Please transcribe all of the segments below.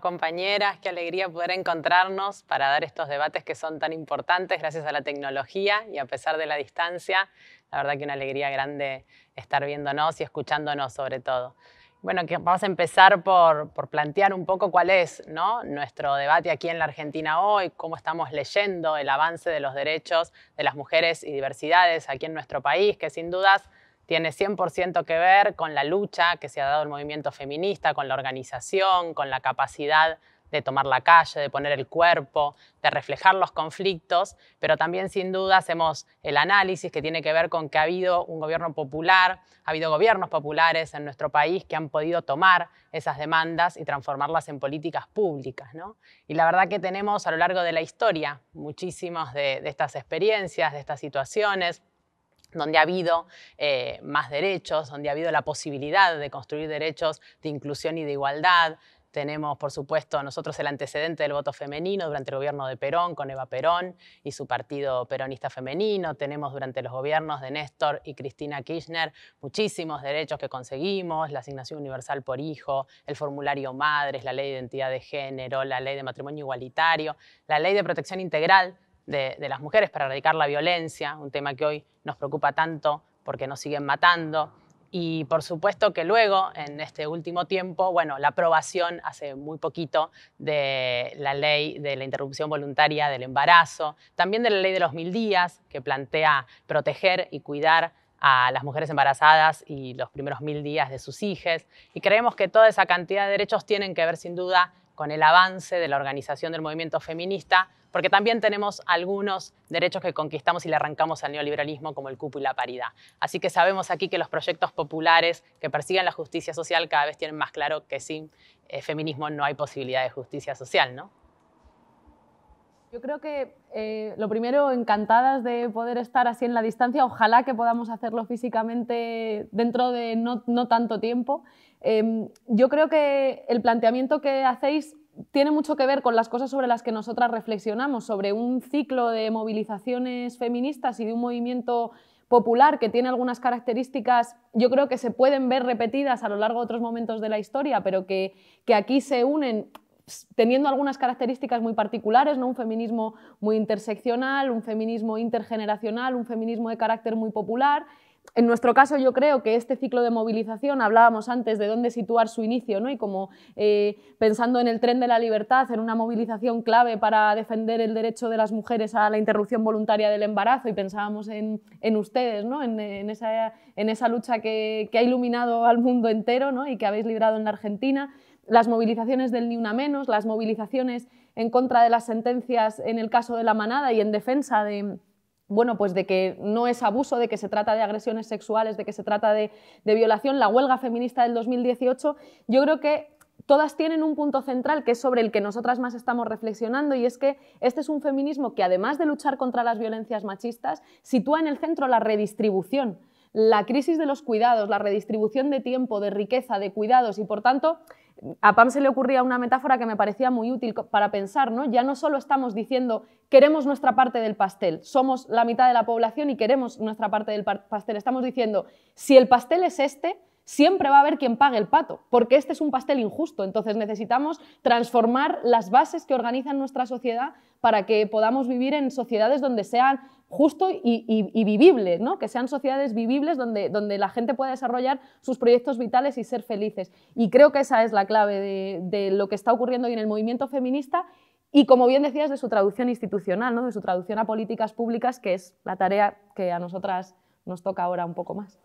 compañeras, qué alegría poder encontrarnos para dar estos debates que son tan importantes gracias a la tecnología y a pesar de la distancia. La verdad que una alegría grande estar viéndonos y escuchándonos sobre todo. Bueno, que vamos a empezar por, plantear un poco cuál es nuestro debate aquí en la Argentina hoy, cómo estamos leyendo el avance de los derechos de las mujeres y diversidades aquí en nuestro país, que sin dudas tiene 100% que ver con la lucha que se ha dado el movimiento feminista, con la organización, con la capacidad de tomar la calle, de poner el cuerpo, de reflejar los conflictos, pero también sin duda hacemos el análisis que tiene que ver con que ha habido un gobierno popular, ha habido gobiernos populares en nuestro país que han podido tomar esas demandas y transformarlas en políticas públicas. Y la verdad que tenemos a lo largo de la historia muchísimas de estas experiencias, de estas situaciones donde ha habido eh, más derechos, donde ha habido la posibilidad de construir derechos de inclusión y de igualdad. Tenemos, por supuesto, nosotros el antecedente del voto femenino durante el gobierno de Perón, con Eva Perón y su partido peronista femenino. Tenemos durante los gobiernos de Néstor y Cristina Kirchner muchísimos derechos que conseguimos, la asignación universal por hijo, el formulario madres, la ley de identidad de género, la ley de matrimonio igualitario, la ley de protección integral de, las mujeres para erradicar la violencia, un tema que hoy nos preocupa tanto porque nos siguen matando. Y por supuesto que luego, en este último tiempo, bueno, la aprobación hace muy poquito de la ley de la interrupción voluntaria del embarazo, también de la ley de los mil días, que plantea proteger y cuidar a las mujeres embarazadas y los primeros mil días de sus hijos Y creemos que toda esa cantidad de derechos tienen que ver sin duda con el avance de la organización del movimiento feminista porque también tenemos algunos derechos que conquistamos y le arrancamos al neoliberalismo, como el cupo y la paridad. Así que sabemos aquí que los proyectos populares que persiguen la justicia social cada vez tienen más claro que sin eh, feminismo no hay posibilidad de justicia social, ¿no? Yo creo que eh, lo primero, encantadas de poder estar así en la distancia. Ojalá que podamos hacerlo físicamente dentro de no, tanto tiempo. Em, yo creo que el planteamiento que hacéis tiene mucho que ver con las cosas sobre las que nosotras reflexionamos, sobre un ciclo de movilizaciones feministas y de un movimiento popular que tiene algunas características, yo creo que se pueden ver repetidas a lo largo de otros momentos de la historia, pero que, que aquí se unen pues, teniendo algunas características muy particulares, ¿no? un feminismo muy interseccional, un feminismo intergeneracional, un feminismo de carácter muy popular, en nuestro caso, yo creo que este ciclo de movilización, hablábamos antes de dónde situar su inicio, ¿no? y como eh, pensando en el tren de la libertad, en una movilización clave para defender el derecho de las mujeres a la interrupción voluntaria del embarazo, y pensábamos en, ustedes, ¿no? en, esa, en esa lucha que, ha iluminado al mundo entero ¿no? y que habéis librado en la Argentina, las movilizaciones del Ni Una Menos, las movilizaciones en contra de las sentencias en el caso de la manada y en defensa de bueno, pues de que no es abuso, de que se trata de agresiones sexuales, de que se trata de, de violación, la huelga feminista del 2018, yo creo que todas tienen un punto central que es sobre el que nosotras más estamos reflexionando y es que este es un feminismo que además de luchar contra las violencias machistas, sitúa en el centro la redistribución, la crisis de los cuidados, la redistribución de tiempo, de riqueza, de cuidados y por tanto a Pam se le ocurría una metáfora que me parecía muy útil para pensar, ¿no? Ya no solo estamos diciendo queremos nuestra parte del pastel, somos la mitad de la población y queremos nuestra parte del pastel, estamos diciendo si el pastel es este, siempre va a haber quien pague el pato, porque este es un pastel injusto, entonces necesitamos transformar las bases que organizan nuestra sociedad para que podamos vivir en sociedades donde sean justo y, vivible, ¿no? que sean sociedades vivibles donde, la gente pueda desarrollar sus proyectos vitales y ser felices. Y creo que esa es la clave de, de lo que está ocurriendo hoy en el movimiento feminista y como bien decías, de su traducción institucional, ¿no? de su traducción a políticas públicas, que es la tarea que a nosotras nos toca ahora un poco más.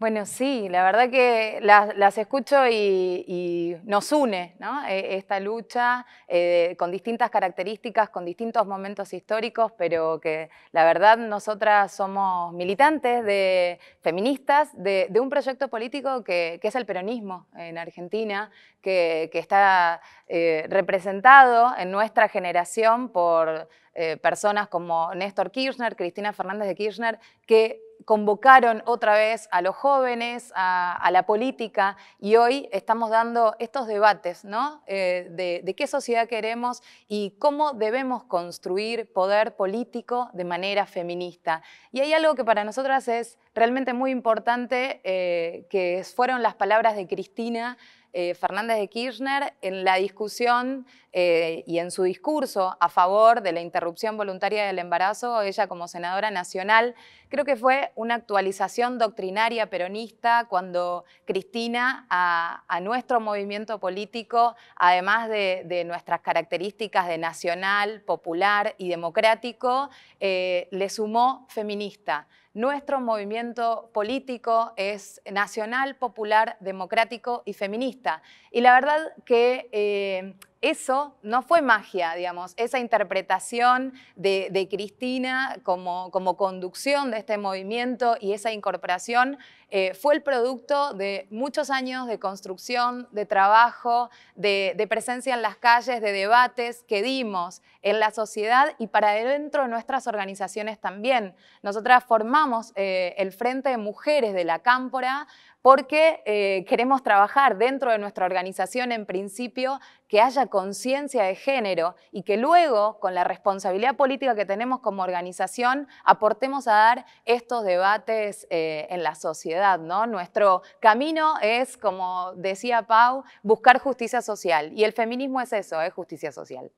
Bueno, sí, la verdad que las, escucho y, nos une e, esta lucha eh, con distintas características, con distintos momentos históricos, pero que la verdad nosotras somos militantes de feministas de, un proyecto político que, es el peronismo en Argentina, que, está eh, representado en nuestra generación por eh, personas como Néstor Kirchner, Cristina Fernández de Kirchner, que convocaron otra vez a los jóvenes, a, la política, y hoy estamos dando estos debates, eh, de, qué sociedad queremos y cómo debemos construir poder político de manera feminista. Y hay algo que para nosotras es realmente muy importante, eh, que fueron las palabras de Cristina eh, Fernández de Kirchner en la discusión eh, y en su discurso a favor de la interrupción voluntaria del embarazo, ella como senadora nacional, creo que fue una actualización doctrinaria peronista cuando Cristina a, nuestro movimiento político, además de, nuestras características de nacional, popular y democrático, eh, le sumó feminista. Nuestro movimiento político es nacional, popular, democrático y feminista. Y la verdad que eh, eso no fue magia, digamos, esa interpretación de, Cristina como, conducción de este movimiento y esa incorporación eh, fue el producto de muchos años de construcción, de trabajo, de, presencia en las calles, de debates que dimos en la sociedad y para dentro de nuestras organizaciones también. Nosotras formamos eh, el Frente de Mujeres de la Cámpora porque eh, queremos trabajar dentro de nuestra organización en principio que haya conciencia de género y que luego, con la responsabilidad política que tenemos como organización, aportemos a dar estos debates eh, en la sociedad. ¿no? Nuestro camino es, como decía Pau, buscar justicia social y el feminismo es eso, es ¿eh? justicia social.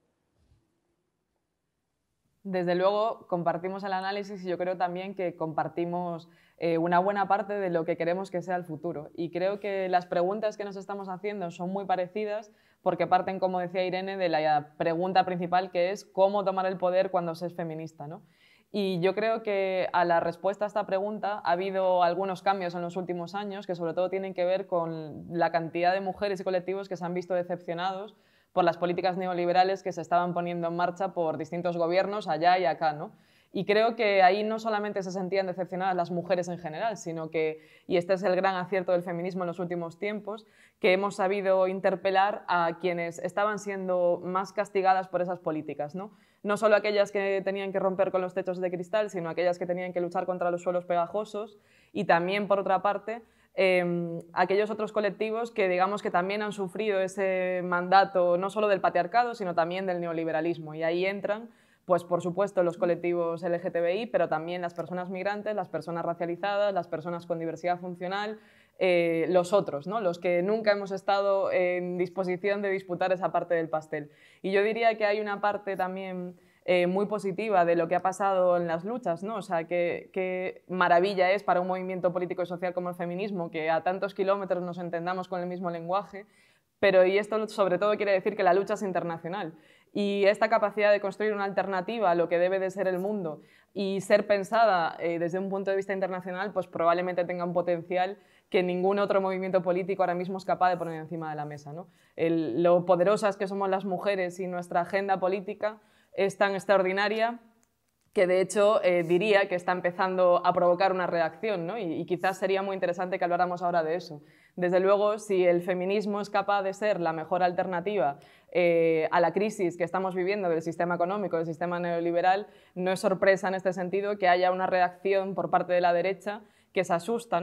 Desde luego compartimos el análisis y yo creo también que compartimos eh, una buena parte de lo que queremos que sea el futuro. Y creo que las preguntas que nos estamos haciendo son muy parecidas porque parten, como decía Irene, de la pregunta principal que es cómo tomar el poder cuando se es feminista. Y yo creo que a la respuesta a esta pregunta ha habido algunos cambios en los últimos años que sobre todo tienen que ver con la cantidad de mujeres y colectivos que se han visto decepcionados por las políticas neoliberales que se estaban poniendo en marcha por distintos gobiernos allá y acá, ¿no? Y creo que ahí no solamente se sentían decepcionadas las mujeres en general, sino que, y este es el gran acierto del feminismo en los últimos tiempos, que hemos sabido interpelar a quienes estaban siendo más castigadas por esas políticas, ¿no? No solo aquellas que tenían que romper con los techos de cristal, sino aquellas que tenían que luchar contra los suelos pegajosos y también, por otra parte, em, aquellos otros colectivos que digamos que también han sufrido ese mandato no solo del patriarcado, sino también del neoliberalismo. Y ahí entran pues por supuesto los colectivos LGTBI, pero también las personas migrantes, las personas racializadas, las personas con diversidad funcional, eh, los otros, ¿no? los que nunca hemos estado en disposición de disputar esa parte del pastel. Y yo diría que hay una parte también eh, muy positiva de lo que ha pasado en las luchas, ¿no? o sea, qué, qué maravilla es para un movimiento político y social como el feminismo que a tantos kilómetros nos entendamos con el mismo lenguaje, pero y esto sobre todo quiere decir que la lucha es internacional y esta capacidad de construir una alternativa a lo que debe de ser el mundo y ser pensada eh, desde un punto de vista internacional, pues probablemente tenga un potencial que ningún otro movimiento político ahora mismo es capaz de poner encima de la mesa. ¿no? lo poderosas que somos las mujeres y nuestra agenda política es tan extraordinaria que de hecho eh, diría que está empezando a provocar una reacción, y, y, quizás sería muy interesante que habláramos ahora de eso. Desde luego, si el feminismo es capaz de ser la mejor alternativa eh, a la crisis que estamos viviendo del sistema económico, del sistema neoliberal, no es sorpresa en este sentido que haya una reacción por parte de la derecha que se asusta,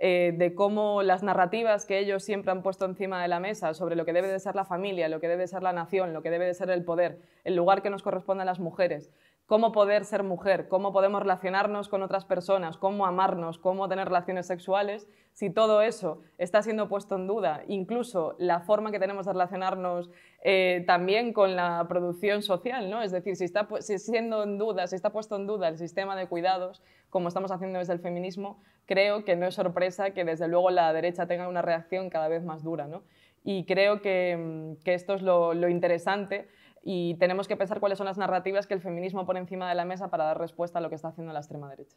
eh, de cómo las narrativas que ellos siempre han puesto encima de la mesa sobre lo que debe de ser la familia, lo que debe de ser la nación, lo que debe de ser el poder, el lugar que nos corresponde a las mujeres, cómo poder ser mujer, cómo podemos relacionarnos con otras personas, cómo amarnos, cómo tener relaciones sexuales, si todo eso está siendo puesto en duda, incluso la forma que tenemos de relacionarnos eh, también con la producción social, ¿no? es decir, si está siendo en duda, está puesto en duda el sistema de cuidados, como estamos haciendo desde el feminismo, creo que no es sorpresa que desde luego la derecha tenga una reacción cada vez más dura. Y creo mm, que, esto es lo, lo interesante y tenemos que pensar cuáles son las narrativas que el feminismo pone encima de la mesa para dar respuesta a lo que está haciendo la extrema derecha.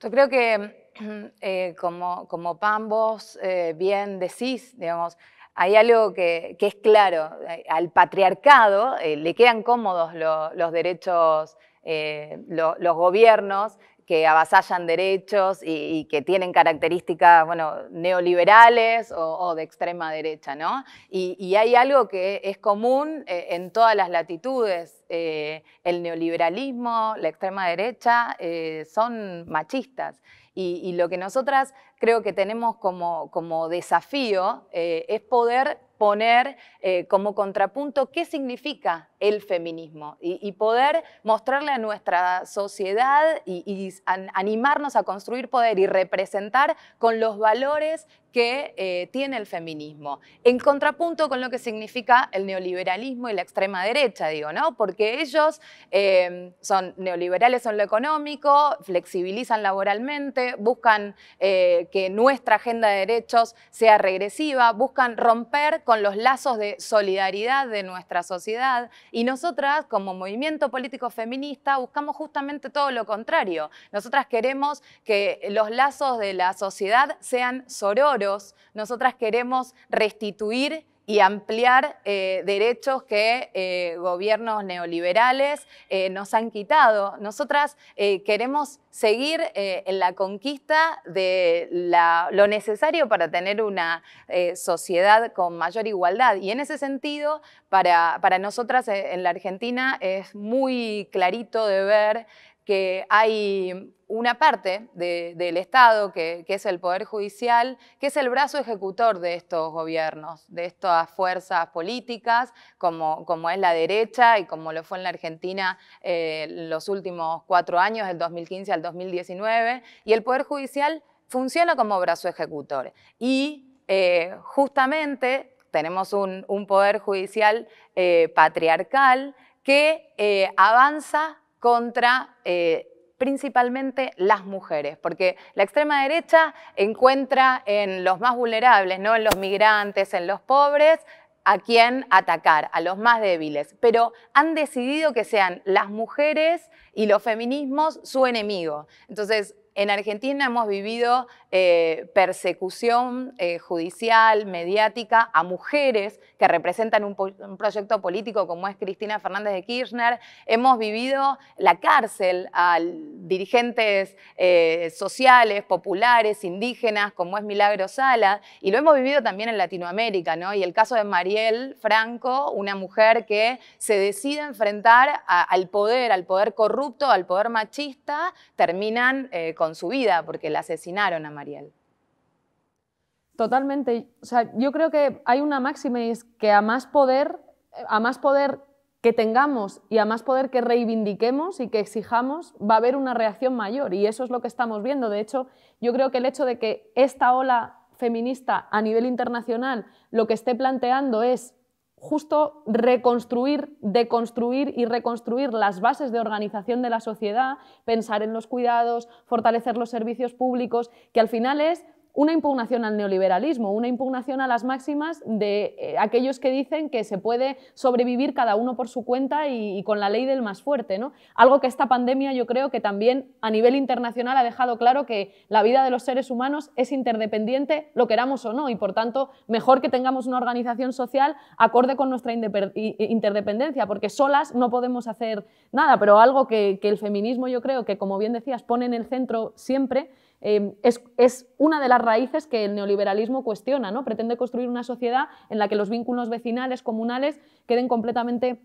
Yo creo que eh, como, como PAM vos eh, bien decís, digamos, hay algo que, es claro, eh, al patriarcado le quedan cómodos los derechos, los gobiernos que avasallan derechos y, que tienen características, bueno, neoliberales o, de extrema derecha, ¿no? Y, hay algo que es común eh, en todas las latitudes. Eh, el neoliberalismo, la extrema derecha, eh, son machistas. Y, lo que nosotras creo que tenemos como, como desafío es poder poner eh, como contrapunto qué significa el feminismo y, poder mostrarle a nuestra sociedad y, animarnos a construir poder y representar con los valores que eh, tiene el feminismo, en contrapunto con lo que significa el neoliberalismo y la extrema derecha, digo, ¿no? Porque ellos eh, son neoliberales en lo económico, flexibilizan laboralmente, buscan eh, que nuestra agenda de derechos sea regresiva, buscan romper con los lazos de solidaridad de nuestra sociedad y nosotras, como movimiento político feminista, buscamos justamente todo lo contrario. Nosotras queremos que los lazos de la sociedad sean sororos nosotras queremos restituir y ampliar eh, derechos que eh, gobiernos neoliberales eh, nos han quitado. Nosotras queremos seguir en la conquista de lo necesario para tener una sociedad con mayor igualdad. Y en ese sentido, para, para nosotras en la Argentina es muy clarito de ver que hay una parte del Estado, que, es el Poder Judicial, que es el brazo ejecutor de estos gobiernos, de estas fuerzas políticas, como, como es la derecha y como lo fue en la Argentina eh, los últimos cuatro años, del 2015 al 2019, y el Poder Judicial funciona como brazo ejecutor. Y eh, justamente tenemos un, Poder Judicial eh, patriarcal que avanza contra eh, principalmente las mujeres, porque la extrema derecha encuentra en los más vulnerables, ¿no? en los migrantes, en los pobres, a quién atacar, a los más débiles, pero han decidido que sean las mujeres y los feminismos su enemigo. Entonces, en Argentina hemos vivido eh, persecución eh, judicial, mediática, a mujeres que representan un, proyecto político como es Cristina Fernández de Kirchner. Hemos vivido la cárcel a dirigentes eh, sociales, populares, indígenas, como es Milagro Sala, y lo hemos vivido también en Latinoamérica, ¿no? Y el caso de Mariel Franco, una mujer que se decide enfrentar al poder, al poder corrupto, al poder machista, terminan con con su vida, porque le asesinaron a Mariel. Totalmente. yo creo que hay una máxima y es que a más poder, a más poder que tengamos y a más poder que reivindiquemos y que exijamos, va a haber una reacción mayor. Y eso es lo que estamos viendo. De hecho, yo creo que el hecho de que esta ola feminista a nivel internacional lo que esté planteando es justo reconstruir, deconstruir y reconstruir las bases de organización de la sociedad, pensar en los cuidados, fortalecer los servicios públicos, que al final es una impugnación al neoliberalismo, una impugnación a las máximas de eh, aquellos que dicen que se puede sobrevivir cada uno por su cuenta y, con la ley del más fuerte. ¿no? Algo que esta pandemia yo creo que también a nivel internacional ha dejado claro que la vida de los seres humanos es interdependiente, lo queramos o no, y por tanto mejor que tengamos una organización social acorde con nuestra interdependencia, porque solas no podemos hacer nada, pero algo que, que el feminismo yo creo que, como bien decías, pone en el centro siempre Em, es, es, una de las raíces que el neoliberalismo cuestiona, ¿no? Pretende construir una sociedad en la que los vínculos vecinales, comunales, queden completamente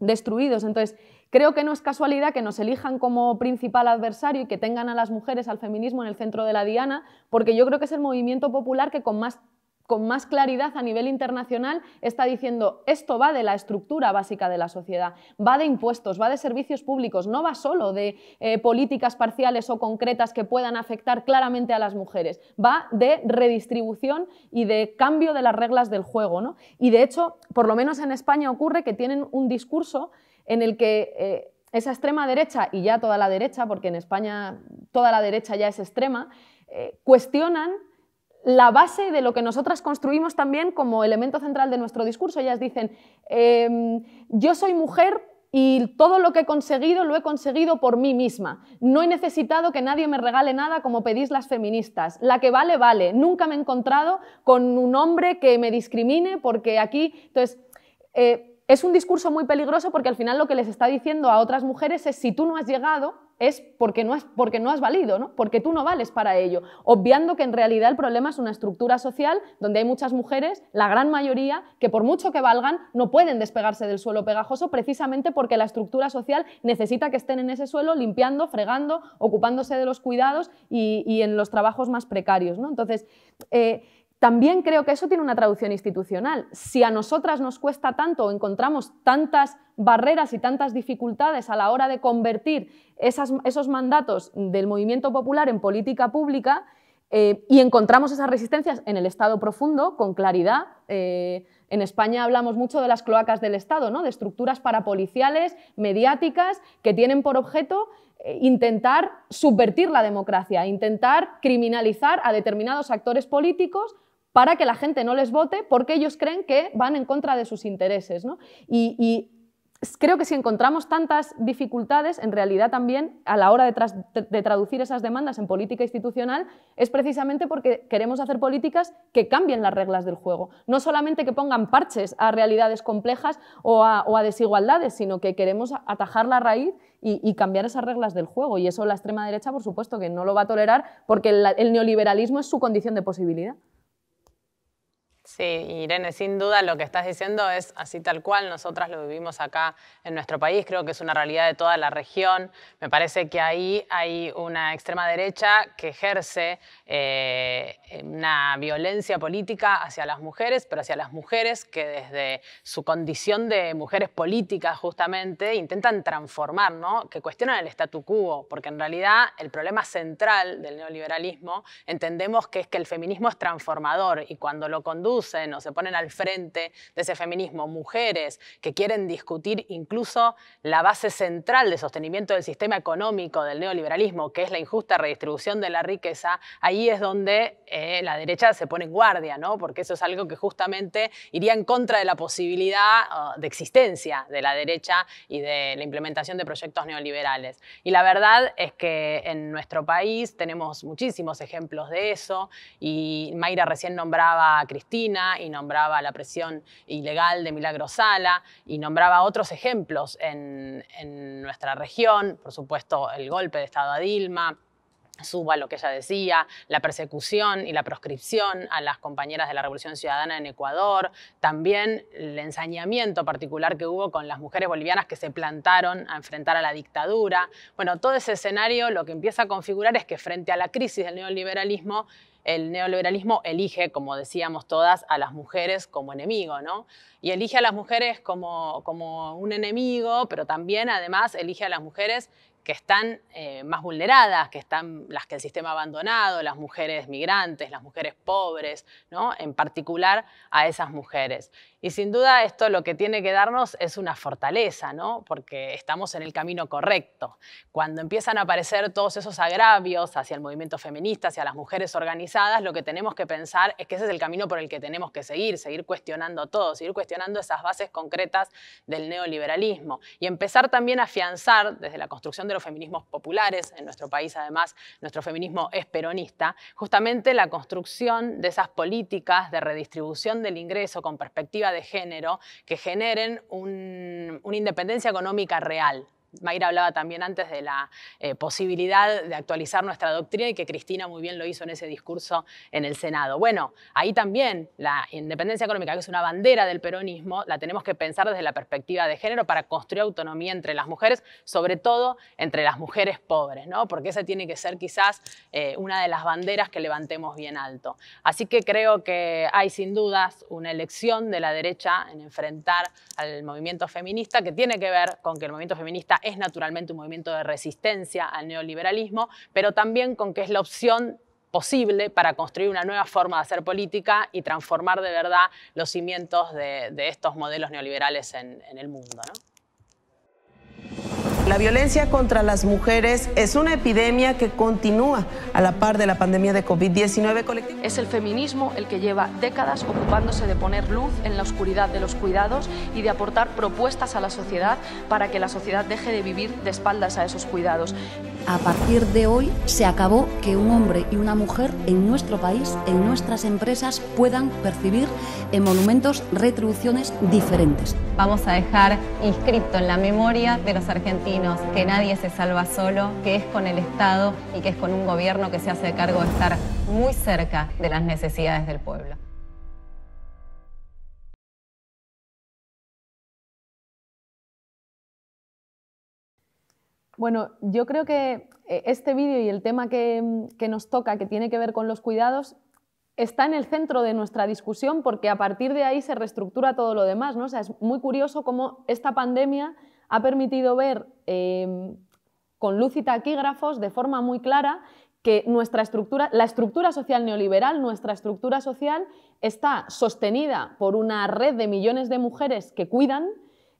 destruidos. Entonces, creo que no es casualidad que nos elijan como principal adversario y que tengan a las mujeres, al feminismo en el centro de la diana, porque yo creo que es el movimiento popular que con más con más claridad a nivel internacional está diciendo esto va de la estructura básica de la sociedad, va de impuestos, va de servicios públicos, no va solo de eh, políticas parciales o concretas que puedan afectar claramente a las mujeres, va de redistribución y de cambio de las reglas del juego. ¿no? Y de hecho, por lo menos en España ocurre que tienen un discurso en el que... Eh, esa extrema derecha y ya toda la derecha, porque en España toda la derecha ya es extrema, eh, cuestionan la base de lo que nosotras construimos también como elemento central de nuestro discurso. Ellas dicen, em, yo soy mujer y todo lo que he conseguido lo he conseguido por mí misma. No he necesitado que nadie me regale nada como pedís las feministas. La que vale, vale. Nunca me he encontrado con un hombre que me discrimine porque aquí... Entonces, eh, es un discurso muy peligroso porque al final lo que les está diciendo a otras mujeres es si tú no has llegado, es porque no has, porque no has valido, porque tú no vales para ello, obviando que en realidad el problema es una estructura social donde hay muchas mujeres, la gran mayoría, que por mucho que valgan no pueden despegarse del suelo pegajoso precisamente porque la estructura social necesita que estén en ese suelo limpiando, fregando, ocupándose de los cuidados y, en los trabajos más precarios. ¿no? Entonces, eh, también creo que eso tiene una traducción institucional. Si a nosotras nos cuesta tanto o encontramos tantas barreras y tantas dificultades a la hora de convertir esos mandatos del movimiento popular en política pública eh, y encontramos esas resistencias en el Estado profundo con claridad, eh, en España hablamos mucho de las cloacas del Estado, de estructuras parapoliciales, mediáticas, que tienen por objeto eh, intentar subvertir la democracia, intentar criminalizar a determinados actores políticos para que la gente no les vote porque ellos creen que van en contra de sus intereses. Y, creo que si encontramos tantas dificultades, en realidad también a la hora de, traducir esas demandas en política institucional, es precisamente porque queremos hacer políticas que cambien las reglas del juego. No solamente que pongan parches a realidades complejas o a, desigualdades, sino que queremos atajar la raíz y, cambiar esas reglas del juego. Y eso la extrema derecha, por supuesto, que no lo va a tolerar porque el neoliberalismo es su condición de posibilidad. Sí, Irene, sin duda lo que estás diciendo es así tal cual. Nosotras lo vivimos acá en nuestro país, creo que es una realidad de toda la región. Me parece que ahí hay una extrema derecha que ejerce eh, una violencia política hacia las mujeres, pero hacia las mujeres que desde su condición de mujeres políticas justamente intentan transformar, ¿no? que cuestionan el statu quo, porque en realidad el problema central del neoliberalismo entendemos que es que el feminismo es transformador y cuando lo conduce o se ponen al frente de ese feminismo, mujeres que quieren discutir incluso la base central de sostenimiento del sistema económico del neoliberalismo, que es la injusta redistribución de la riqueza, ahí es donde eh, la derecha se pone en guardia, ¿no? porque eso es algo que justamente iría en contra de la posibilidad oh, de existencia de la derecha y de la implementación de proyectos neoliberales. Y la verdad es que en nuestro país tenemos muchísimos ejemplos de eso y Mayra recién nombraba a Cristina, y nombraba la presión ilegal de Milagro Sala y nombraba otros ejemplos en, en nuestra región, por supuesto el golpe de Estado a Dilma, suba lo que ella decía, la persecución y la proscripción a las compañeras de la Revolución Ciudadana en Ecuador, también el ensañamiento particular que hubo con las mujeres bolivianas que se plantaron a enfrentar a la dictadura. Bueno, todo ese escenario lo que empieza a configurar es que frente a la crisis del neoliberalismo, el neoliberalismo elige, como decíamos todas, a las mujeres como enemigo, ¿no? Y elige a las mujeres como, un enemigo, pero también además elige a las mujeres que están eh, más vulneradas, que están las que el sistema ha abandonado, las mujeres migrantes, las mujeres pobres, ¿no? en particular a esas mujeres. Y sin duda esto lo que tiene que darnos es una fortaleza, ¿no? Porque estamos en el camino correcto. Cuando empiezan a aparecer todos esos agravios hacia el movimiento feminista, hacia las mujeres organizadas, lo que tenemos que pensar es que ese es el camino por el que tenemos que seguir, seguir cuestionando todo, seguir cuestionando esas bases concretas del neoliberalismo y empezar también a afianzar desde la construcción de los feminismos populares, en nuestro país además nuestro feminismo es peronista, justamente la construcción de esas políticas de redistribución del ingreso con perspectiva de género que generen una independencia económica real. Mayra hablaba también antes de la eh, posibilidad de actualizar nuestra doctrina y que Cristina muy bien lo hizo en ese discurso en el Senado. Bueno, ahí también la independencia económica, que es una bandera del peronismo, la tenemos que pensar desde la perspectiva de género para construir autonomía entre las mujeres, sobre todo entre las mujeres pobres, ¿no? porque esa tiene que ser quizás eh, una de las banderas que levantemos bien alto. Así que creo que hay sin dudas una elección de la derecha en enfrentar al movimiento feminista que tiene que ver con que el movimiento feminista es naturalmente un movimiento de resistencia al neoliberalismo, pero también con que es la opción posible para construir una nueva forma de hacer política y transformar de verdad los cimientos de, estos modelos neoliberales en, el mundo. La violencia contra las mujeres es una epidemia que continúa a la par de la pandemia de COVID-19 Es el feminismo el que lleva décadas ocupándose de poner luz en la oscuridad de los cuidados y de aportar propuestas a la sociedad para que la sociedad deje de vivir de espaldas a esos cuidados a partir de hoy se acabó que un hombre y una mujer en nuestro país, en nuestras empresas, puedan percibir en monumentos retribuciones diferentes. Vamos a dejar inscrito en la memoria de los argentinos que nadie se salva solo, que es con el Estado y que es con un gobierno que se hace cargo de estar muy cerca de las necesidades del pueblo. Bueno, yo creo que eh, este vídeo y el tema mm, que, nos toca, que tiene que ver con los cuidados, está en el centro de nuestra discusión porque a partir de ahí se reestructura todo lo demás. ¿no? es muy curioso cómo esta pandemia ha permitido ver eh, con luz y taquígrafos de forma muy clara que nuestra estructura, la estructura social neoliberal, nuestra estructura social está sostenida por una red de millones de mujeres que cuidan,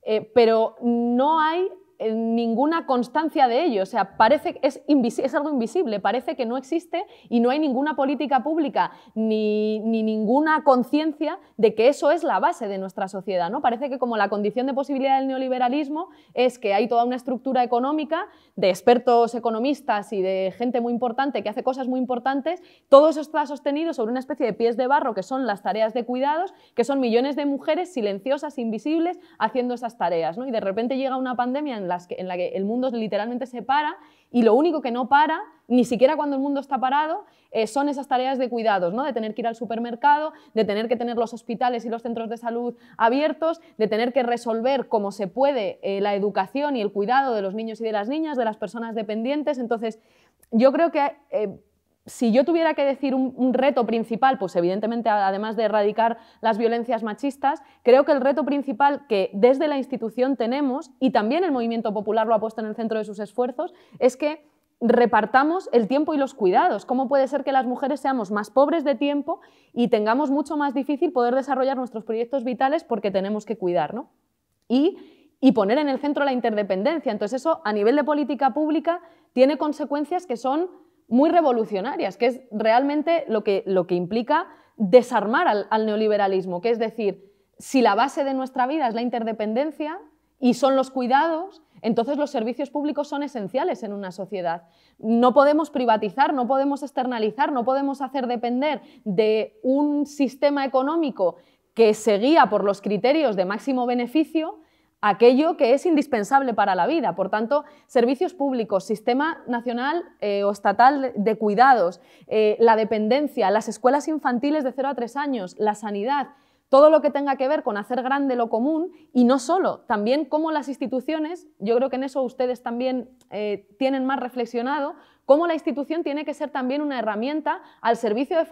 eh, pero no hay ninguna constancia de ello. O sea, parece es, es algo invisible, parece que no existe y no hay ninguna política pública ni, ni ninguna conciencia de que eso es la base de nuestra sociedad. ¿no? Parece que como la condición de posibilidad del neoliberalismo es que hay toda una estructura económica de expertos economistas y de gente muy importante que hace cosas muy importantes, todo eso está sostenido sobre una especie de pies de barro que son las tareas de cuidados, que son millones de mujeres silenciosas, invisibles, haciendo esas tareas. ¿no? Y de repente llega una pandemia en en la que el mundo literalmente se para y lo único que no para, ni siquiera cuando el mundo está parado, eh, son esas tareas de cuidados, ¿no? de tener que ir al supermercado, de tener que tener los hospitales y los centros de salud abiertos, de tener que resolver como se puede eh, la educación y el cuidado de los niños y de las niñas, de las personas dependientes. Entonces, yo creo que eh, si yo tuviera que decir un, reto principal, pues evidentemente además de erradicar las violencias machistas, creo que el reto principal que desde la institución tenemos, y también el movimiento popular lo ha puesto en el centro de sus esfuerzos, es que repartamos el tiempo y los cuidados. ¿Cómo puede ser que las mujeres seamos más pobres de tiempo y tengamos mucho más difícil poder desarrollar nuestros proyectos vitales porque tenemos que cuidar? Y y poner en el centro la interdependencia. Entonces eso a nivel de política pública tiene consecuencias que son muy revolucionarias, que es realmente lo que, lo que implica desarmar al, al neoliberalismo, que es decir, si la base de nuestra vida es la interdependencia y son los cuidados, entonces los servicios públicos son esenciales en una sociedad. No podemos privatizar, no podemos externalizar, no podemos hacer depender de un sistema económico que se guía por los criterios de máximo beneficio aquello que es indispensable para la vida. Por tanto, servicios públicos, sistema nacional eh, o estatal de cuidados, eh, la dependencia, las escuelas infantiles de 0 a 3 años, la sanidad, todo lo que tenga que ver con hacer grande lo común y no solo, también cómo las instituciones, yo creo que en eso ustedes también eh, tienen más reflexionado, cómo la institución tiene que ser también una herramienta al servicio del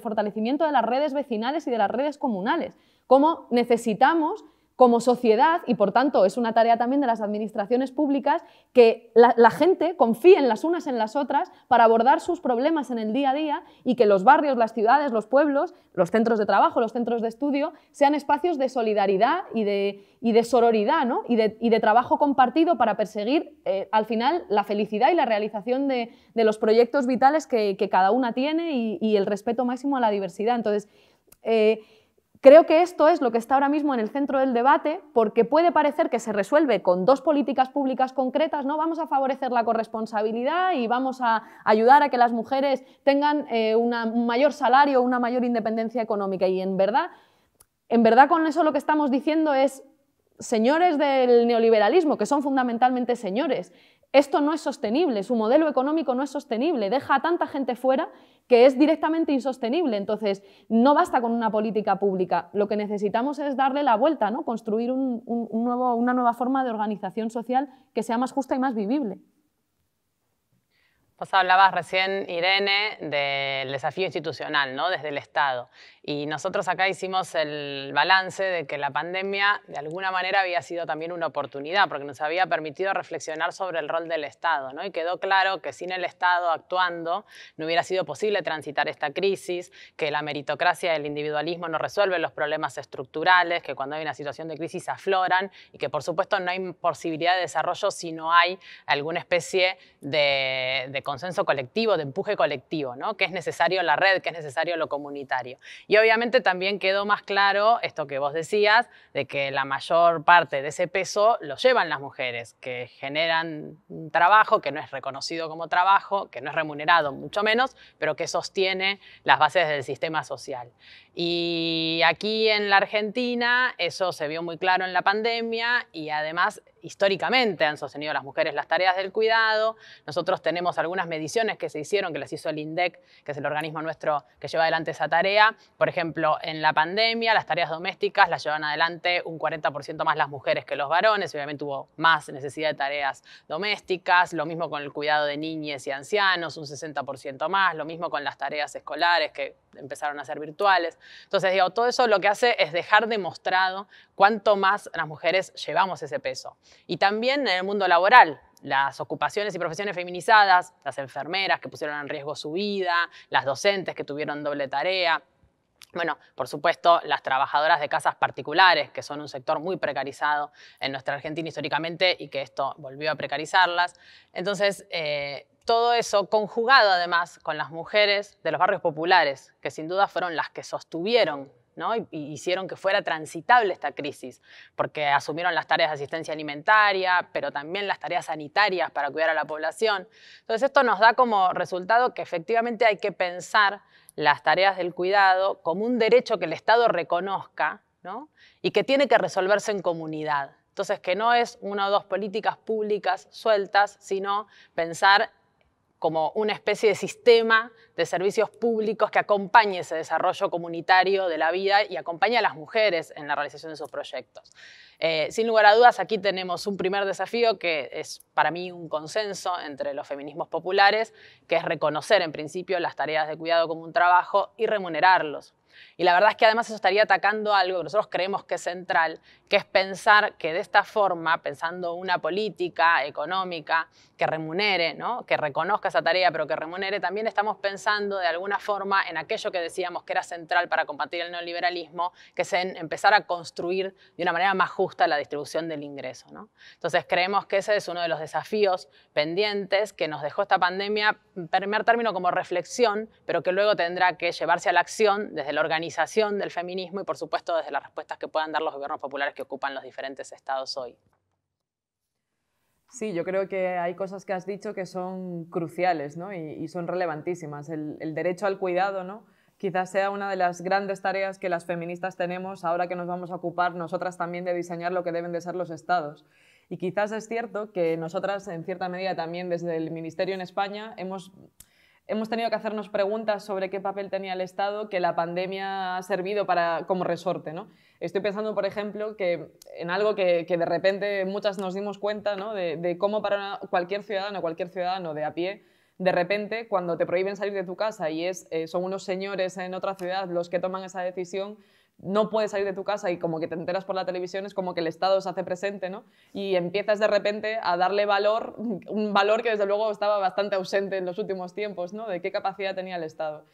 fortalecimiento de las redes vecinales y de las redes comunales, cómo necesitamos como sociedad, y por tanto es una tarea también de las administraciones públicas, que la, gente confíe en las unas en las otras para abordar sus problemas en el día a día y que los barrios, las ciudades, los pueblos, los centros de trabajo, los centros de estudio sean espacios de solidaridad y de, de sororidad y, de, trabajo compartido para perseguir eh, al final la felicidad y la realización de, los proyectos vitales que, cada una tiene y, el respeto máximo a la diversidad. Entonces, eh, Creo que esto es lo que está ahora mismo en el centro del debate, porque puede parecer que se resuelve con dos políticas públicas concretas, ¿no? Vamos a favorecer la corresponsabilidad y vamos a ayudar a que las mujeres tengan eh, un mayor salario, una mayor independencia económica. Y en verdad, en verdad con eso lo que estamos diciendo es señores del neoliberalismo, que son fundamentalmente señores, esto no es sostenible, su modelo económico no es sostenible, deja a tanta gente fuera que es directamente insostenible. Entonces, no basta con una política pública, lo que necesitamos es darle la vuelta, ¿no? construir una nueva forma de organización social que sea más justa y más vivible. Vos hablabas recién, Irene, del desafío institucional, ¿no? Desde el Estado. Y nosotros acá hicimos el balance de que la pandemia, de alguna manera, había sido también una oportunidad, porque nos había permitido reflexionar sobre el rol del Estado, ¿no? Y quedó claro que sin el Estado actuando no hubiera sido posible transitar esta crisis, que la meritocracia y el individualismo no resuelven los problemas estructurales, que cuando hay una situación de crisis afloran y que, por supuesto, no hay posibilidad de desarrollo si no hay alguna especie de, de consenso colectivo, de empuje colectivo, ¿no? que es necesario la red, que es necesario lo comunitario. Y obviamente también quedó más claro esto que vos decías, de que la mayor parte de ese peso lo llevan las mujeres, que generan un trabajo que no es reconocido como trabajo, que no es remunerado mucho menos, pero que sostiene las bases del sistema social. Y aquí en la Argentina eso se vio muy claro en la pandemia y además históricamente han sostenido las mujeres las tareas del cuidado. Nosotros tenemos algunas mediciones que se hicieron, que las hizo el INDEC, que es el organismo nuestro que lleva adelante esa tarea. Por ejemplo, en la pandemia, las tareas domésticas las llevan adelante un 40% más las mujeres que los varones. Obviamente hubo más necesidad de tareas domésticas. Lo mismo con el cuidado de niñas y ancianos, un 60% más. Lo mismo con las tareas escolares, que empezaron a ser virtuales. Entonces, digo, todo eso lo que hace es dejar demostrado cuánto más las mujeres llevamos ese peso. Y también en el mundo laboral, las ocupaciones y profesiones feminizadas, las enfermeras que pusieron en riesgo su vida, las docentes que tuvieron doble tarea, bueno, por supuesto, las trabajadoras de casas particulares, que son un sector muy precarizado en nuestra Argentina históricamente y que esto volvió a precarizarlas. Entonces, eh, todo eso conjugado además con las mujeres de los barrios populares, que sin duda fueron las que sostuvieron ¿no? hicieron que fuera transitable esta crisis, porque asumieron las tareas de asistencia alimentaria, pero también las tareas sanitarias para cuidar a la población. Entonces, esto nos da como resultado que efectivamente hay que pensar las tareas del cuidado como un derecho que el Estado reconozca y que tiene que resolverse en comunidad. Entonces, que no es una o dos políticas públicas sueltas, sino pensar como una especie de sistema de servicios públicos que acompañe ese desarrollo comunitario de la vida y acompañe a las mujeres en la realización de sus proyectos. Eh, sin lugar a dudas, aquí tenemos un primer desafío que es para mí un consenso entre los feminismos populares, que es reconocer en principio las tareas de cuidado como un trabajo y remunerarlos y la verdad es que además eso estaría atacando algo que nosotros creemos que es central, que es pensar que de esta forma, pensando una política económica que remunere, que reconozca esa tarea, pero que remunere, también estamos pensando de alguna forma en aquello que decíamos que era central para combatir el neoliberalismo, que es empezar a construir de una manera más justa la distribución del ingreso. Entonces creemos que ese es uno de los desafíos pendientes que nos dejó esta pandemia, en primer término como reflexión, pero que luego tendrá que llevarse a la acción desde el organización del feminismo y, por supuesto, desde las respuestas que puedan dar los gobiernos populares que ocupan los diferentes estados hoy. Sí, yo creo que hay cosas que has dicho que son cruciales ¿no? y, son relevantísimas. El, el, derecho al cuidado, ¿no? quizás sea una de las grandes tareas que las feministas tenemos ahora que nos vamos a ocupar nosotras también de diseñar lo que deben de ser los estados. Y quizás es cierto que nosotras, en cierta medida, también desde el Ministerio en España hemos Hemos tenido que hacernos preguntas sobre qué papel tenía el Estado, que la pandemia ha servido para, como resorte. Estoy pensando, por ejemplo, que en algo que, de repente muchas nos dimos cuenta, de, cómo para cualquier ciudadano, cualquier ciudadano de a pie, de repente, cuando te prohíben salir de tu casa y es, eh, son unos señores en otra ciudad los que toman esa decisión, no puedes salir de tu casa y como que te enteras por la televisión, es como que el Estado se hace presente, ¿no? Y empiezas de repente a darle valor, un valor que desde luego estaba bastante ausente en los últimos tiempos, ¿no? De qué capacidad tenía el Estado.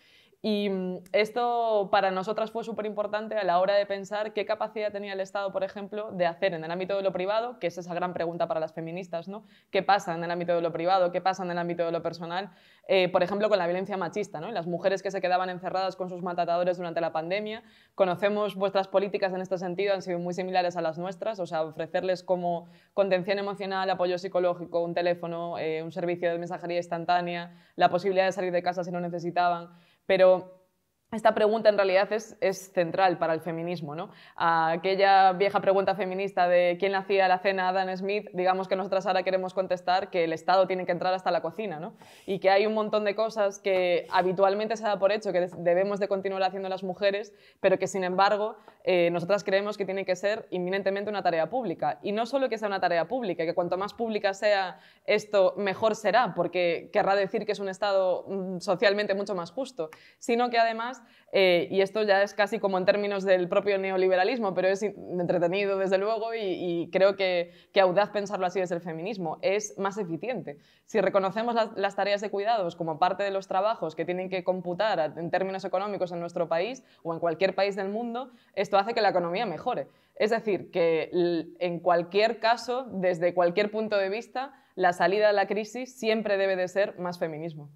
Y mm, esto para nosotras fue súper importante a la hora de pensar qué capacidad tenía el Estado, por ejemplo, de hacer en el ámbito de lo privado, que es esa gran pregunta para las feministas, ¿no? ¿Qué pasa en el ámbito de lo privado? ¿Qué pasa en el ámbito de lo personal? Eh, por ejemplo, con la violencia machista, ¿no? Las mujeres que se quedaban encerradas con sus maltratadores durante la pandemia. Conocemos vuestras políticas en este sentido, han sido muy similares a las nuestras, o sea, ofrecerles como contención emocional, apoyo psicológico, un teléfono, eh, un servicio de mensajería instantánea, la posibilidad de salir de casa si no necesitaban. Pero esta pregunta en realidad es, es, central para el feminismo. ¿no? Ah, aquella vieja pregunta feminista de quién hacía la cena a Adam Smith, digamos que nosotras ahora queremos contestar que el Estado tiene que entrar hasta la cocina y que hay un montón de cosas que habitualmente se da por hecho que debemos de continuar haciendo las mujeres, pero que sin embargo eh, nosotras creemos que tiene que ser inminentemente una tarea pública. Y no solo que sea una tarea pública, que cuanto más pública sea esto, mejor será, porque querrá decir que es un Estado mm, socialmente mucho más justo, sino que además eh, y esto ya es casi como en términos del propio neoliberalismo, pero es entretenido desde luego y, creo que, que, audaz pensarlo así desde el feminismo, es más eficiente. Si reconocemos las, tareas de cuidados como parte de los trabajos que tienen que computar en términos económicos en nuestro país o en cualquier país del mundo, esto hace que la economía mejore. Es decir, que en cualquier caso, desde cualquier punto de vista, la salida a la crisis siempre debe de ser más feminismo.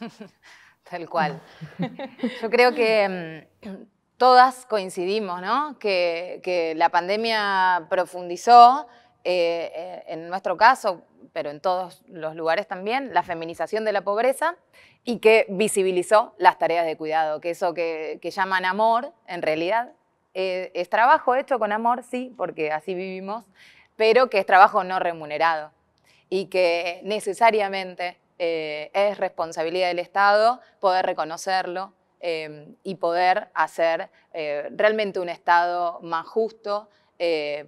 Tal cual. Yo creo que mm, todas coincidimos, ¿no? Que, la pandemia profundizó, eh, eh, en nuestro caso, pero en todos los lugares también, la feminización de la pobreza y que visibilizó las tareas de cuidado, que eso que, llaman amor, en realidad, eh, es trabajo hecho con amor, sí, porque así vivimos, pero que es trabajo no remunerado y que necesariamente eh, es responsabilidad del Estado poder reconocerlo eh, y poder hacer eh, realmente un Estado más justo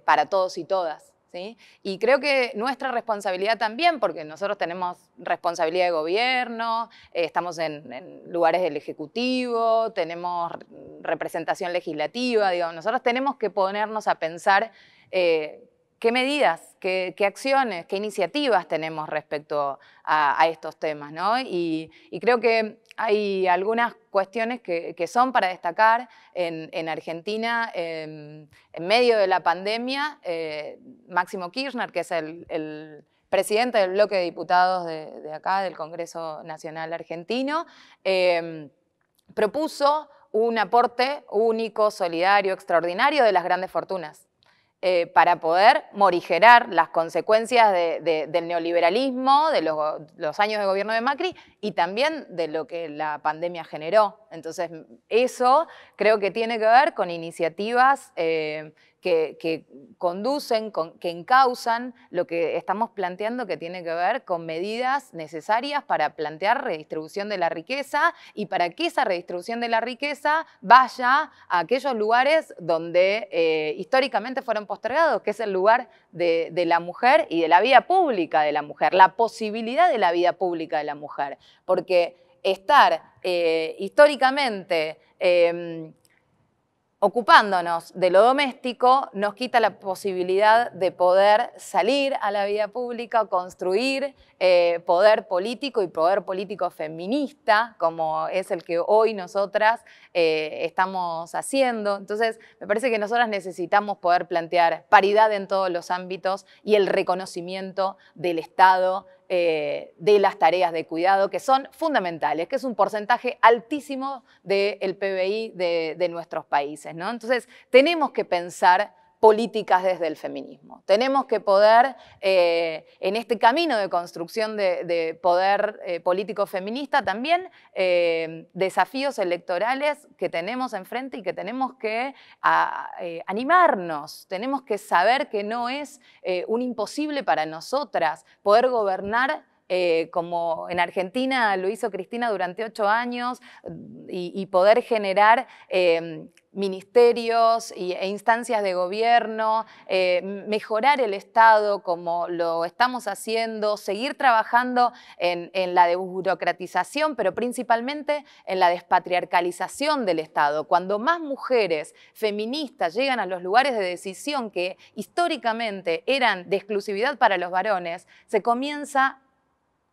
para todos y todas. ¿sí? Y creo que nuestra responsabilidad también, porque nosotros tenemos responsabilidad de gobierno, estamos en, lugares del Ejecutivo, tenemos representación legislativa, digamos, nosotros tenemos que ponernos a pensar qué medidas, qué, acciones, qué iniciativas tenemos respecto a, estos temas. Y, creo que hay algunas cuestiones que, son para destacar en, Argentina. en medio de la pandemia, eh, Máximo Kirchner, que es el, presidente del bloque de diputados de, acá, del Congreso Nacional Argentino, em, propuso un aporte único, solidario, extraordinario de las grandes fortunas. Eh, para poder morigerar las consecuencias del neoliberalismo, de los, años de gobierno de Macri y también de lo que la pandemia generó. Entonces, eso creo que tiene que ver con iniciativas eh, que, conducen, que encausan lo que estamos planteando que tiene que ver con medidas necesarias para plantear redistribución de la riqueza y para que esa redistribución de la riqueza vaya a aquellos lugares donde eh, históricamente fueron postergados, que es el lugar de, la mujer y de la vida pública de la mujer, la posibilidad de la vida pública de la mujer, porque estar eh, históricamente em, ocupándonos de lo doméstico, nos quita la posibilidad de poder salir a la vida pública, construir eh, poder político y poder político feminista, como es el que hoy nosotras eh, estamos haciendo. Entonces, me parece que nosotras necesitamos poder plantear paridad en todos los ámbitos y el reconocimiento del Estado eh, de las tareas de cuidado que son fundamentales, que es un porcentaje altísimo del PBI de, nuestros países. ¿no? Entonces, tenemos que pensar políticas desde el feminismo. Tenemos que poder, eh, en este camino de construcción de, poder eh, político feminista, también eh, desafíos electorales que tenemos enfrente y que tenemos que animarnos, tenemos que saber que no es un imposible para nosotras poder gobernar eh, como en Argentina lo hizo Cristina durante ocho años, y, poder generar eh, ministerios e instancias de gobierno, eh, mejorar el Estado como lo estamos haciendo, seguir trabajando en, en la desburocratización, pero principalmente en la despatriarcalización del Estado. Cuando más mujeres feministas llegan a los lugares de decisión que históricamente eran de exclusividad para los varones, se comienza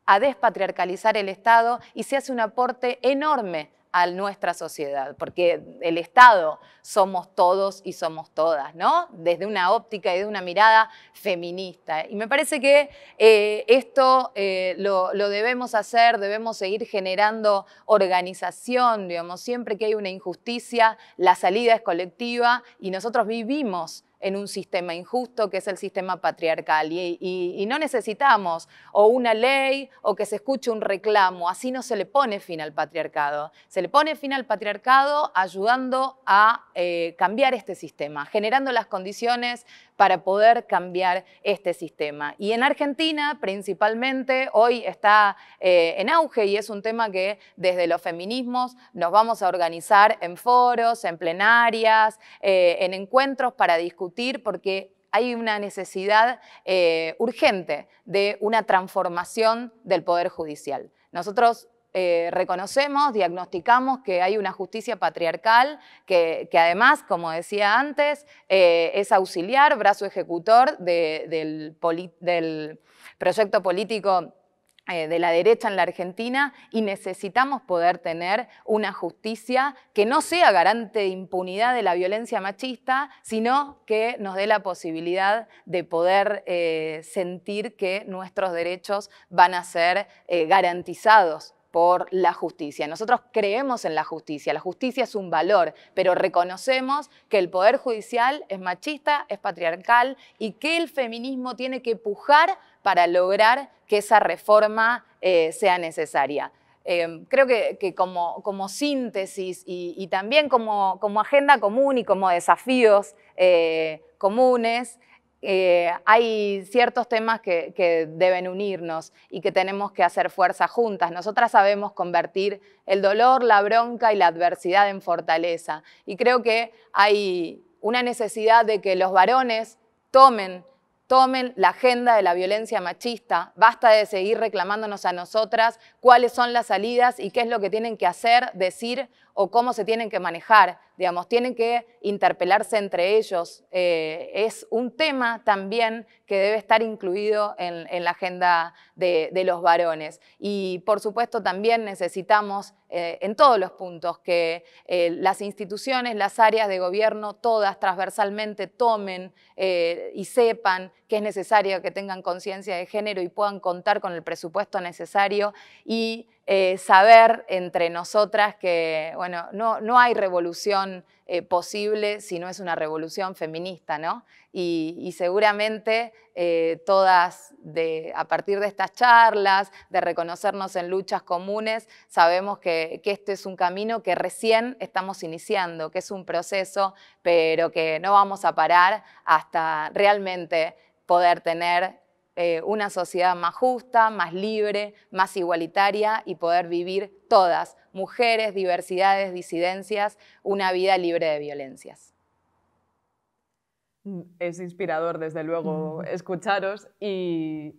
a despatriarcalizar el Estado y se hace un aporte enorme a nuestra sociedad, porque el Estado somos todos y somos todas, ¿no? Desde una óptica y de una mirada feminista. Y me parece que eh, esto eh, lo, debemos hacer, debemos seguir generando organización, digamos, siempre que hay una injusticia, la salida es colectiva y nosotros vivimos en un sistema injusto que es el sistema patriarcal y, no necesitamos o una ley o que se escuche un reclamo, así no se le pone fin al patriarcado. Se le pone fin al patriarcado ayudando a eh, cambiar este sistema, generando las condiciones para poder cambiar este sistema. Y en Argentina, principalmente, hoy está eh, en auge y es un tema que desde los feminismos nos vamos a organizar en foros, en plenarias, eh, en encuentros para discutir, porque hay una necesidad eh, urgente de una transformación del Poder Judicial. Nosotros eh, reconocemos, diagnosticamos que hay una justicia patriarcal que, además, como decía antes, eh, es auxiliar, brazo ejecutor del, proyecto político eh, de la derecha en la Argentina y necesitamos poder tener una justicia que no sea garante de impunidad de la violencia machista, sino que nos dé la posibilidad de poder sentir que nuestros derechos van a ser garantizados por la justicia. Nosotros creemos en la justicia, la justicia es un valor, pero reconocemos que el Poder Judicial es machista, es patriarcal y que el feminismo tiene que pujar para lograr que esa reforma eh, sea necesaria. Eh, creo que, como, síntesis y, también como, agenda común y como desafíos eh, comunes, eh, hay ciertos temas que, deben unirnos y que tenemos que hacer fuerza juntas. Nosotras sabemos convertir el dolor, la bronca y la adversidad en fortaleza. Y creo que hay una necesidad de que los varones tomen la agenda de la violencia machista. Basta de seguir reclamándonos a nosotras cuáles son las salidas y qué es lo que tienen que hacer, decir o cómo se tienen que manejar digamos, tienen que interpelarse entre ellos. Eh, es un tema también que debe estar incluido en, la agenda de, los varones. Y por supuesto también necesitamos eh, en todos los puntos que eh, las instituciones, las áreas de gobierno, todas transversalmente tomen y sepan que es necesario que tengan conciencia de género y puedan contar con el presupuesto necesario y eh, saber entre nosotras que, bueno, no, hay revolución eh, posible si no es una revolución feminista, ¿no? Y, seguramente eh, todas, de, a partir de estas charlas, de reconocernos en luchas comunes, sabemos que, que este es un camino que recién estamos iniciando, que es un proceso, pero que no vamos a parar hasta realmente poder tener eh, una sociedad más justa, más libre, más igualitaria y poder vivir todas, mujeres, diversidades, disidencias, una vida libre de violencias. Mm, es inspirador, desde luego, escucharos y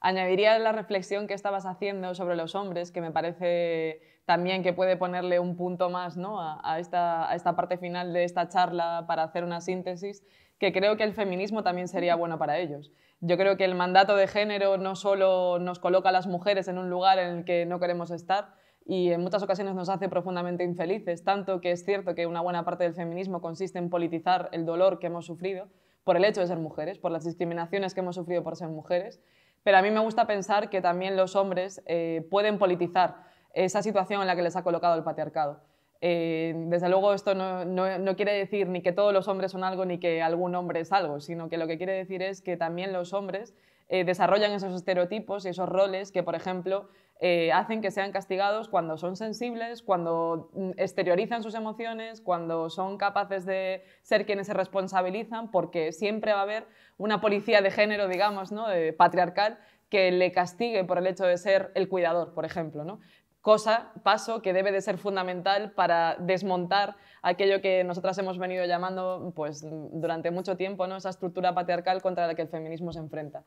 añadiría la reflexión que estabas haciendo sobre los hombres, que me parece también que puede ponerle un punto más ¿no? a esta parte final de esta charla para hacer una síntesis, que creo que el feminismo también sería bueno para ellos yo creo que el mandato de género no solo nos coloca a las mujeres en un lugar en el que no queremos estar, y en muchas ocasiones nos hace profundamente infelices, tanto que es cierto que una buena parte del feminismo consiste en politizar el dolor que hemos sufrido por el hecho de ser mujeres, por las discriminaciones que hemos sufrido por ser mujeres, pero a mí me gusta pensar que también los hombres eh, pueden politizar esa situación en la que les ha colocado el patriarcado. Eh, desde luego esto no, quiere decir ni que todos los hombres son algo ni que algún hombre es algo, sino que lo que quiere decir es que también los hombres eh, desarrollan esos estereotipos y esos roles que, por ejemplo, eh, hacen que sean castigados cuando son sensibles, cuando mm, exteriorizan sus emociones, cuando son capaces de ser quienes se responsabilizan, porque siempre va a haber una policía de género, digamos, ¿no? patriarcal, que le castigue por el hecho de ser el cuidador, por ejemplo. ¿no? cosa, paso que debe de ser fundamental para desmontar aquello que nosotras hemos venido llamando pues, durante mucho tiempo, ¿no? esa estructura patriarcal contra la que el feminismo se enfrenta.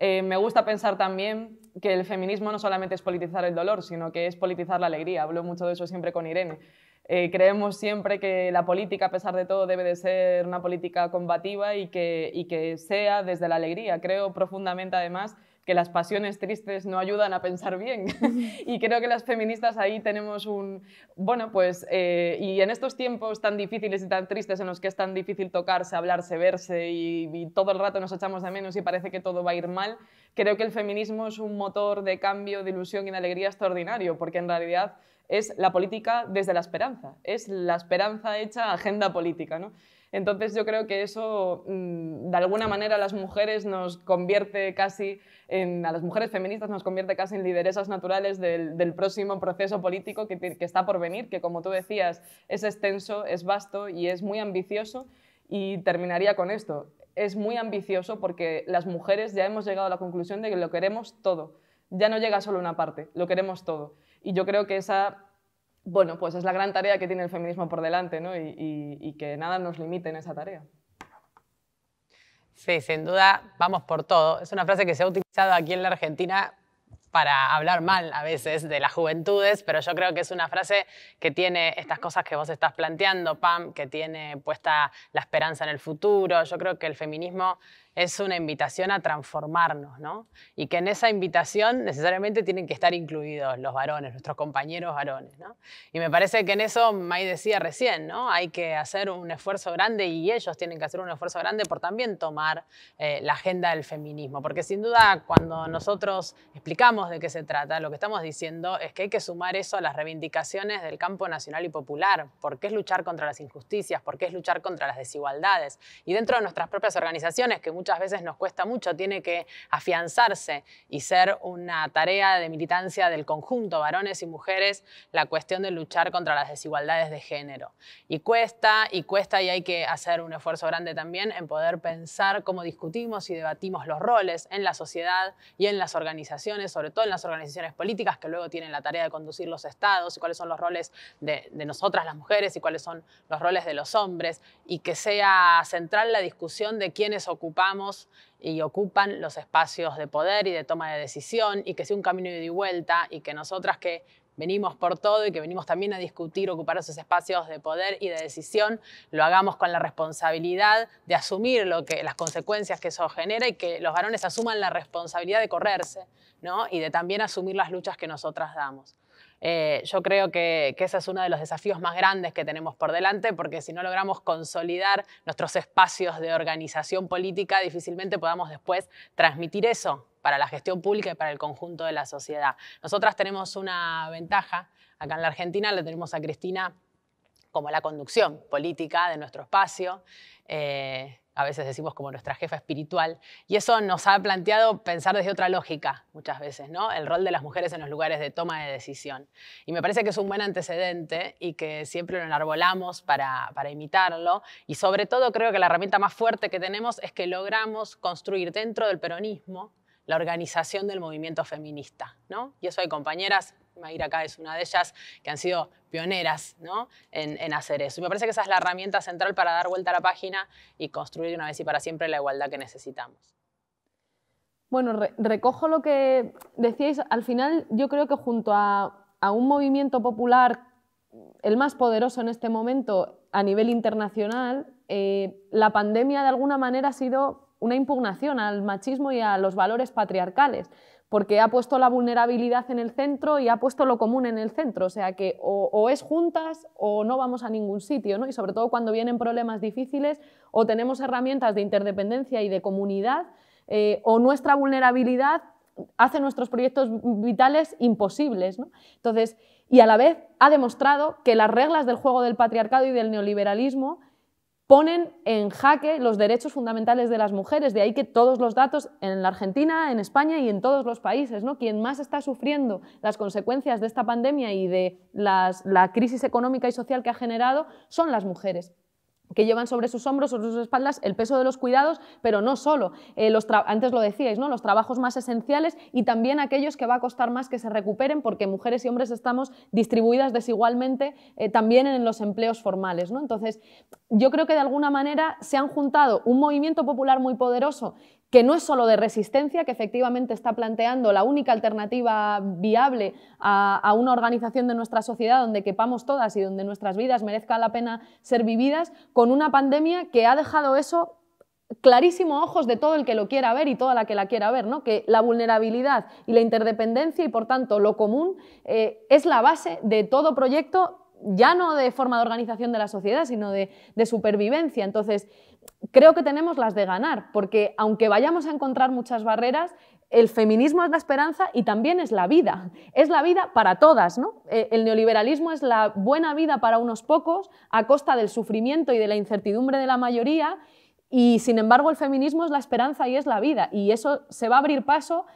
Eh, me gusta pensar también que el feminismo no solamente es politizar el dolor, sino que es politizar la alegría. Hablo mucho de eso siempre con Irene. Eh, creemos siempre que la política, a pesar de todo, debe de ser una política combativa y que, y que sea desde la alegría. Creo profundamente, además, que las pasiones tristes no ayudan a pensar bien. y creo que las feministas ahí tenemos un... Bueno, pues, eh, y en estos tiempos tan difíciles y tan tristes en los que es tan difícil tocarse, hablarse, verse y, y, todo el rato nos echamos de menos y parece que todo va a ir mal, creo que el feminismo es un motor de cambio, de ilusión y de alegría extraordinario, porque en realidad es la política desde la esperanza, es la esperanza hecha agenda política, ¿no? Entonces yo creo que eso, mm, de alguna manera, a las mujeres nos convierte casi, en, a las mujeres feministas nos convierte casi en lideresas naturales del, próximo proceso político que, que está por venir, que como tú decías, es extenso, es vasto y es muy ambicioso. Y terminaría con esto. Es muy ambicioso porque las mujeres ya hemos llegado a la conclusión de que lo queremos todo. Ya no llega solo una parte, lo queremos todo. Y yo creo que esa bueno, pues es la gran tarea que tiene el feminismo por delante y, y que nada nos limite en esa tarea. Sí, sin duda, vamos por todo. Es una frase que se ha utilizado aquí en la Argentina para hablar mal a veces de las juventudes, pero yo creo que es una frase que tiene estas cosas que vos estás planteando, Pam, que tiene puesta la esperanza en el futuro. Yo creo que el feminismo es una invitación a transformarnos, ¿no? Y que en esa invitación necesariamente tienen que estar incluidos los varones, nuestros compañeros varones, ¿no? Y me parece que en eso May decía recién, ¿no? Hay que hacer un esfuerzo grande y ellos tienen que hacer un esfuerzo grande por también tomar eh, la agenda del feminismo, porque sin duda cuando nosotros explicamos de qué se trata, lo que estamos diciendo es que hay que sumar eso a las reivindicaciones del campo nacional y popular, porque es luchar contra las injusticias, porque es luchar contra las desigualdades. Y dentro de nuestras propias organizaciones, que muchas muchas veces nos cuesta mucho, tiene que afianzarse y ser una tarea de militancia del conjunto, varones y mujeres, la cuestión de luchar contra las desigualdades de género. Y cuesta, y cuesta, y hay que hacer un esfuerzo grande también en poder pensar cómo discutimos y debatimos los roles en la sociedad y en las organizaciones, sobre todo en las organizaciones políticas que luego tienen la tarea de conducir los estados y cuáles son los roles de, de nosotras las mujeres y cuáles son los roles de los hombres, y que sea central la discusión de quiénes ocupan y ocupan los espacios de poder y de toma de decisión y que sea un camino de y vuelta y que nosotras que venimos por todo y que venimos también a discutir, ocupar esos espacios de poder y de decisión, lo hagamos con la responsabilidad de asumir lo que, las consecuencias que eso genera y que los varones asuman la responsabilidad de correrse y de también asumir las luchas que nosotras damos. Eh, yo creo que, ese es uno de los desafíos más grandes que tenemos por delante, porque si no logramos consolidar nuestros espacios de organización política, difícilmente podamos después transmitir eso para la gestión pública y para el conjunto de la sociedad. Nosotras tenemos una ventaja, acá en la Argentina la tenemos a Cristina como la conducción política de nuestro espacio. Eh, a veces decimos como nuestra jefa espiritual, y eso nos ha planteado pensar desde otra lógica muchas veces, ¿no? El rol de las mujeres en los lugares de toma de decisión. Y me parece que es un buen antecedente y que siempre lo enarbolamos para imitarlo, y sobre todo creo que la herramienta más fuerte que tenemos es que logramos construir dentro del peronismo la organización del movimiento feminista, ¿no? Y eso hay compañeras, Mayra acá es una de ellas, que han sido pioneras en, hacer eso. Y me parece que esa es la herramienta central para dar vuelta a la página y construir una vez y para siempre la igualdad que necesitamos. Bueno, recojo lo que decíais. Al final, yo creo que junto a, un movimiento popular, el más poderoso en este momento a nivel internacional, eh, la pandemia de alguna manera ha sido una impugnación al machismo y a los valores patriarcales, porque ha puesto la vulnerabilidad en el centro y ha puesto lo común en el centro, o sea que o, es juntas o no vamos a ningún sitio, y sobre todo cuando vienen problemas difíciles o tenemos herramientas de interdependencia y de comunidad, eh, o nuestra vulnerabilidad hace nuestros proyectos vitales imposibles. Entonces, y a la vez ha demostrado que las reglas del juego del patriarcado y del neoliberalismo ponen en jaque los derechos fundamentales de las mujeres. De ahí que todos los datos en la Argentina, en España y en todos los países, ¿no? quien más está sufriendo las consecuencias de esta pandemia y de la crisis económica y social que ha generado son las mujeres que llevan sobre sus hombros, sobre sus espaldas, el peso de los cuidados, pero no solo. Eh, los antes lo decíais, ¿no? los trabajos más esenciales y también aquellos que va a costar más que se recuperen, porque mujeres y hombres estamos distribuidas desigualmente eh, también en los empleos formales. ¿no? Entonces, yo creo que de alguna manera se han juntado un movimiento popular muy poderoso que no es solo de resistencia, que efectivamente está planteando la única alternativa viable a, una organización de nuestra sociedad donde quepamos todas y donde nuestras vidas merezca la pena ser vividas, con una pandemia que ha dejado eso clarísimo ojos de todo el que lo quiera ver y toda la que la quiera ver, ¿no? que la vulnerabilidad y la interdependencia y por tanto lo común eh, es la base de todo proyecto ya no de forma de organización de la sociedad, sino de, de supervivencia. Entonces, creo que tenemos las de ganar, porque aunque vayamos a encontrar muchas barreras, el feminismo es la esperanza y también es la vida. Es la vida para todas, ¿no? Eh, el neoliberalismo es la buena vida para unos pocos a costa del sufrimiento y de la incertidumbre de la mayoría y sin embargo el feminismo es la esperanza y es la vida y eso se va a abrir paso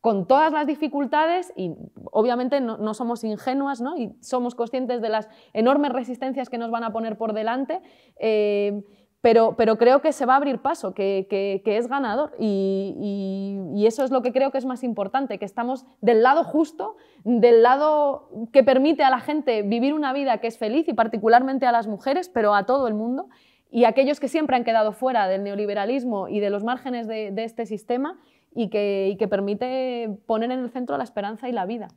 con todas las dificultades y obviamente no, somos ingenuas ¿no? y somos conscientes de las enormes resistencias que nos van a poner por delante. Eh, pero, creo que se va a abrir paso, que, es ganador y, eso es lo que creo que es más importante, que estamos del lado justo, del lado que permite a la gente vivir una vida que es feliz y particularmente a las mujeres, pero a todo el mundo. Y a aquellos que siempre han quedado fuera del neoliberalismo y de los márgenes de, este sistema y que, y que permite poner en el centro la esperanza y la vida.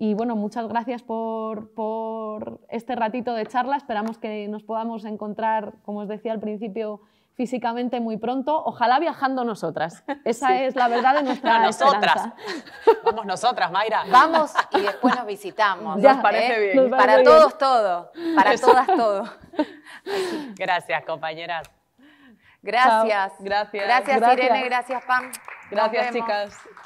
Y bueno, muchas gracias por, este ratito de charla. Esperamos que nos podamos encontrar, como os decía al principio, físicamente muy pronto. Ojalá viajando nosotras. Esa es la verdad de nuestra Para nosotras. Vamos nosotras, Mayra. Vamos y después nos visitamos. nos parece eh, bien. para todos todo. Para todas todo. Gracias, compañeras. gracias. Gracias. Gracias, Irene. Gracias, Pam. Gracias, chicas.